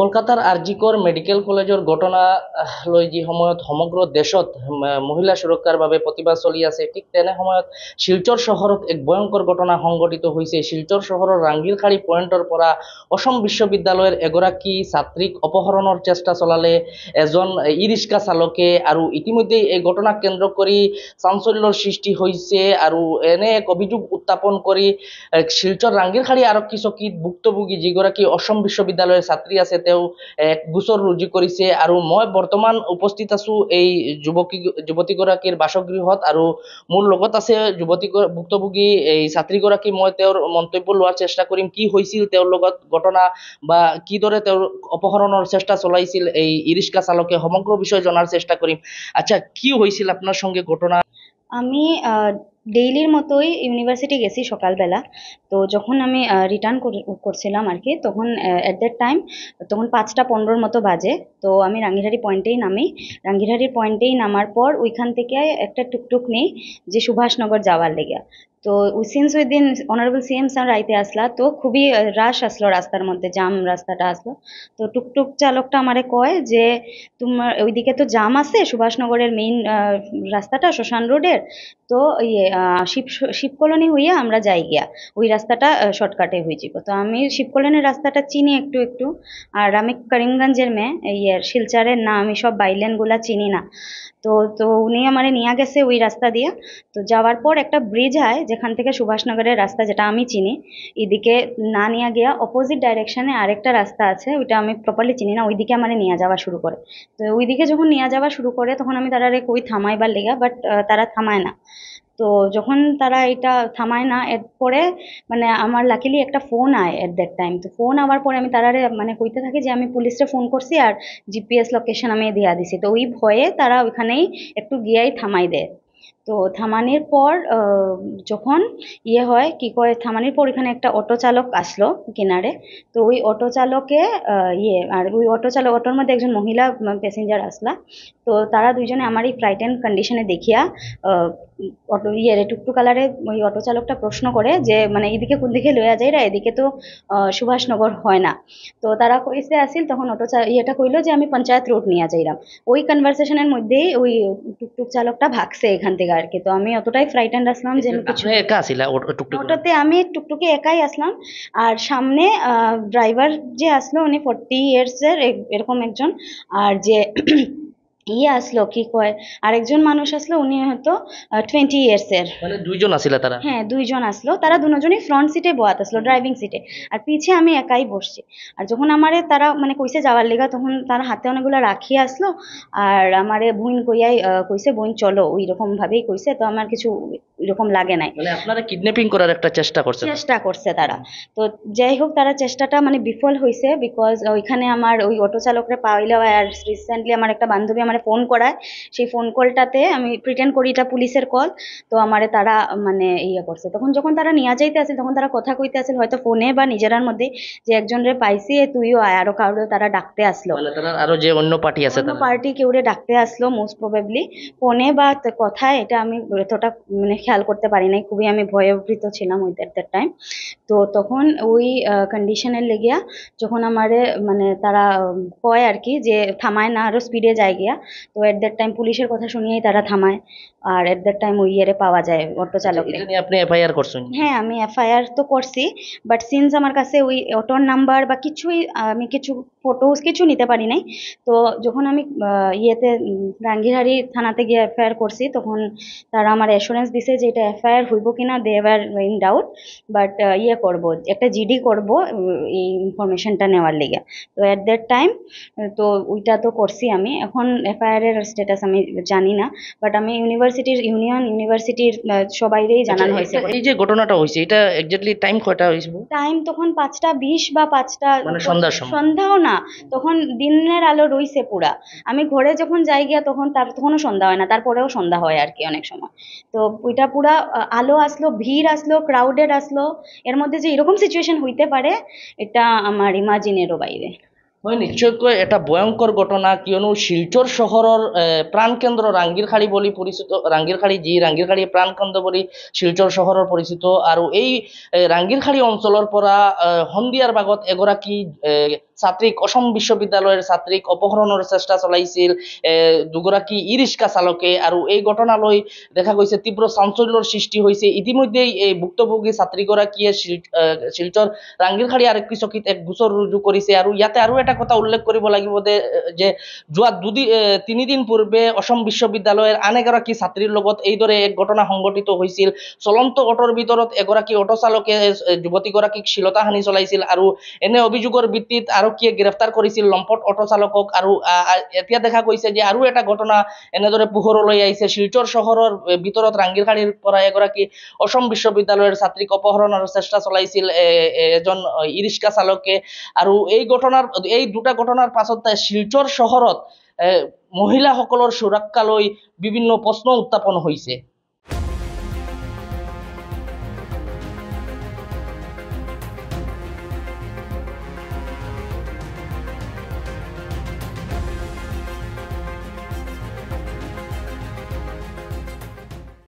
কলকাতাৰ আৰ্জিকৰ মেডিকেল কলেজৰ ঘটনা লই যি সময়ত সমগ্ৰ দেশত মহিলা সুৰক্ষাৰ বাবে প্রতিবাদ চলি আছে ঠিক তেনে সময়ত শিলচৰ চহৰত এক ভয়ংকৰ ঘটনা সংঘটিত হৈছে শিলচৰ চহৰৰ ৰাংগিলখাৰী পইণ্টৰ পৰা অসম বিশ্ববিদ্যালয়ৰ এগৰাকী ছাত্ৰীক অপহৰণৰ চেষ্টা চলালে এজন ই ৰিক্সা চালকে আৰু ইতিমধ্যেই এই ঘটনাক কেন্দ্ৰ কৰি চাঞ্চল্যৰ সৃষ্টি হৈছে আৰু এনে এক অভিযোগ উত্থাপন কৰি শিলচৰ ৰাংগিলখাৰী আৰক্ষী চকীত ভুক্তভোগী যিগৰাকী অসম বিশ্ববিদ্যালয়ৰ ছাত্ৰী আছে তেওঁ এক গোচৰ রুজু কৰিছে আৰু মই বৰ্তমান উপস্থিত আছো এই যুৱকী যুৱতীগৰাকীৰ বাসগৃহত আৰু মোৰ লগত আছে যুৱতী ভুক্তভোগী এই ছাত্ৰীগৰাকী মই তেওঁৰ মন্তব্য লোৱাৰ চেষ্টা কৰিম কি হৈছিল তেওঁৰ লগত ঘটনা বা কিদৰে তেওঁৰ অপহৰণৰ চেষ্টা চলাইছিল এই ই ৰিক্সা চালকে সমগ্ৰ বিষয় জনাৰ চেষ্টা কৰিম আচ্ছা কি হৈছিল আপনার সঙ্গে ঘটনা আমি ডেইলির মতোই ইউনিভার্সিটি গেছি সকালবেলা তো যখন আমি রিটার্ন করছিলাম আর কি তখন অ্যাট দ্যাট টাইম তখন পাঁচটা পনেরোর মতো বাজে তো আমি রাঙ্গিরহারি পয়েন্টেই নামি রাঙ্গিরহারি পয়েন্টেই নামার পর ওইখান থেকে একটা টুকটুক নেই যে সুভাষনগর যাওয়ার লেগে তো সিন্স ওই দিন অনারেবল সিএম স্যার রাইতে আসলা তো খুবই রাশ আসলো রাস্তার মধ্যে জাম রাস্তাটা আসলো তো টুকটুক চালকটা আমারে কয় যে তোমার ওইদিকে তো জাম আছে সুভাষনগরের মেইন রাস্তাটা শ্মশান রোডের তো ইয়ে শিব শিবকলোনি হইয়া আমরা যাই গিয়া ওই রাস্তাটা শর্টকাটে হয়ে যাব তো আমি শিবকলোনির রাস্তাটা চিনি একটু একটু আর আমি করিমগঞ্জের মেয়ে ইয়ে শিলচারের না আমি সব বাইলেনগুলা চিনি না তো তো উনি আমারে নিয়ে গেছে ওই রাস্তা দিয়ে তো যাওয়ার পর একটা ব্রিজ হয় যেখান থেকে সুভাষনগরের রাস্তা যেটা আমি চিনি এদিকে না নিয়ে গিয়া অপোজিট ডাইরেকশানে আরেকটা রাস্তা আছে ওইটা আমি প্রপারলি চিনি না ওইদিকে আমার নিয়ে যাওয়া শুরু করে তো ওইদিকে যখন নিয়ে যাওয়া শুরু করে তখন আমি তারা কই থামাইবার লেগা বাট তারা থামায় না তো যখন তারা এটা থামায় না এরপরে মানে আমার লাকিলি একটা ফোন আয় এট দ্যাট টাইম তো ফোন আওয়ার পরে আমি তারারে মানে কইতে থাকি যে আমি পুলিশে ফোন করছি আর জিপিএস লোকেশন আমি দিয়া দিছি তো ওই ভয়ে তারা ওইখানেই একটু গিয়াই থামাই দেয় তো থামানির পর যখন ইয়ে হয় কি কয় থামানির পর এখানে একটা অটো চালক আসলো কিনারে তো ওই অটো চালকে ইয়ে আর ওই অটো চালক অটোর মধ্যে একজন মহিলা প্যাসেঞ্জার আসলা তো তারা দুইজনে আমার এই ফ্লাইট অ্যান্ড কন্ডিশনে দেখিয়া অটো ইয়ে টুকটু কালারে ওই অটো চালকটা প্রশ্ন করে যে মানে এদিকে কোন দিকে লইয়া যায় রা এদিকে তো সুভাষনগর হয় না তো তারা কইসে আসিল তখন অটো ইয়েটা কইলো যে আমি পঞ্চায়েত রোড নিয়ে যাইলাম ওই কনভারসেশনের মধ্যেই ওই টুকটুক চালকটা ভাগছে এখান থেকে আর কি তো আমি অতটাই ফ্রাইটেন্ড আসলাম যে কিছু একা আসিলা ওটাতে আমি টুকটুকে একাই আসলাম আর সামনে ড্রাইভার যে আসলো উনি ইয়ার্স এর এরকম একজন আর যে ইয়ে আসলো কি কয় আরেকজন মানুষ আসলো উনি হয়তো টোয়েন্টি ইয়ার্স এর মানে দুইজন আসিল তারা হ্যাঁ দুইজন আসলো তারা দুজনই ফ্রন্ট সিটে বয়াত আসলো ড্রাইভিং সিটে আর পিছে আমি একাই বসছি আর যখন আমারে তারা মানে কইসে যাওয়ার লেগা তখন তার হাতে অনেকগুলো রাখি আসলো আর আমারে বোন কইয়াই কইসে বোন চলো ওই রকম ভাবেই কইসে তো আমার কিছু এরকম লাগে নাই মানে আপনারা কিডন্যাপিং করার একটা চেষ্টা করছে চেষ্টা করছে তারা তো যাই হোক তারা চেষ্টাটা মানে বিফল হইছে বিকজ ওইখানে আমার ওই অটো চালকরে পাইলো আর রিসেন্টলি আমার একটা বান্ধবী আমার আমারে ফোন করায় সেই ফোন কলটাতে আমি প্রিটেন্ড করি এটা পুলিশের কল তো আমারে তারা মানে ইয়ে করছে তখন যখন তারা নিয়ে যাইতে আসে তখন তারা কথা কইতে আসে হয়তো ফোনে বা নিজেরার মধ্যে যে একজন রে পাইছি তুইও আয় আরো কাউরে তারা ডাকতে আসলো মানে আরো যে অন্য পার্টি আছে অন্য পার্টি কেউরে ডাকতে আসলো মোস্ট প্রবেবলি ফোনে বা কথায় এটা আমি এতটা মানে খেয়াল করতে পারি নাই খুবই আমি ভয়ভীত ছিলাম ওই দ্যাট টাইম তো তখন ওই কন্ডিশনের লেগিয়া যখন আমারে মানে তারা কয় আর কি যে থামায় না আরো স্পিডে যায় গিয়া তো এট দ্যাট টাইম পুলিশের কথা শুনিয়েই তারা থামায় আর এট দ্যাট টাইম ওই ইয়ারে পাওয়া যায় অটো চালক আপনি এফআইআর করছেন হ্যাঁ আমি এফআইআর তো করছি বাট সিন্স আমার কাছে ওই অটোর নাম্বার বা কিছুই আমি কিছু ফটোস কিছু নিতে পারি নাই তো যখন আমি ইয়েতে রাঙ্গিহারি থানাতে গিয়ে এফআইআর করছি তখন তারা আমার অ্যাসুরেন্স দিছে যে এটা এফআইআর হইব কিনা they are in doubt but ইয়ে করব একটা জিডি করব এই ইনফরমেশনটা নেওয়ার লিগে তো অ্যাট দ্যাট টাইম তো ওইটা তো করছি আমি এখন এর স্ট্যাটাস আমি জানি না বাট আমি ইউনিভার্সিটির ইউনিয়ন ইউনিভার্সিটির সবাইরেই জানানো হয়েছে এই যে ঘটনাটা হয়েছে এটা এক্স্যাক্টলি টাইম কয়টা হয়েছে টাইম তখন পাঁচটা বিশ বা পাঁচটা মানে সন্ধ্যার সন্ধ্যাও না তখন দিনের আলো রইছে পুরা আমি ঘরে যখন যাই গিয়া তখন তার তখনও সন্ধ্যা হয় না তারপরেও সন্ধ্যা হয় আর কি অনেক সময় তো ওইটা পুরা আলো আসলো ভিড় আসলো ক্রাউডেড আসলো এর মধ্যে যে এরকম সিচুয়েশন হইতে পারে এটা আমার ইমাজিনেরও বাইরে হয় নিশ্চয়কৈ এটা ভয়ংকৰ ঘটনা কিয়নো শিলচৰ চহৰৰ প্ৰাণকেন্দ্ৰ ৰাংগিৰখালী বুলি পৰিচিত ৰাংগিৰখালী যি ৰাংগিৰখালী প্ৰাণকেন্দ্ৰ বুলি শিলচৰ চহৰৰ পৰিচিত আৰু এই ৰাংগিৰখালী অঞ্চলৰ পৰা সন্ধিয়াৰ ভাগত এগৰাকী ছাত্ৰীক অসম বিশ্ববিদ্যালয়ৰ ছাত্ৰীক অপহৰণৰ চেষ্টা চলাইছিল দুগৰাকী ই ৰিক্সা চালকে আৰু এই ঘটনালৈ দেখা গৈছে তীব্ৰ চাঞ্চল্যৰ সৃষ্টি হৈছে ইতিমধ্যেই এই ভুক্তভোগী ছাত্ৰীগৰাকীয়ে শিলচৰ ৰাংগিৰখালী আৰক্ষী চকীত এক গোচৰ ৰুজু কৰিছে আৰু ইয়াতে আৰু এটা কথা উল্লেখ করিব লাগিব যে যোৱা দুদিন তিনিদিন পূৰ্বে অসম বিশ্ববিদ্যালয়ৰ আন এগৰাকী ছাত্ৰীৰ লগত এইদৰে এক ঘটনা সংঘটিত হৈছিল চলন্ত অটোৰ ভিতৰত এগৰাকী অটো চালকে যুৱতীগৰাকীক হানি চলাইছিল আৰু এনে অভিযোগৰ ভিত্তিত আৰক্ষীয়ে গ্ৰেপ্তাৰ কৰিছিল লম্পট অটো চালকক আৰু এতিয়া দেখা গৈছে যে আৰু এটা ঘটনা এনেদৰে পোহৰলৈ আহিছে শিলচৰ চহৰৰ ভিতৰত ৰাংগিৰখাড়ীৰ পৰা এগৰাকী অসম বিশ্ববিদ্যালয়ৰ ছাত্ৰীক অপহৰণৰ চেষ্টা চলাইছিল এজন ই ৰিক্সা চালকে আৰু এই ঘটনাৰ এই এই দুটা ঘটনাৰ শহরত শিলচৰ চহৰত সুরক্ষা সুৰক্ষালৈ বিভিন্ন প্ৰশ্ন উত্থাপন হৈছে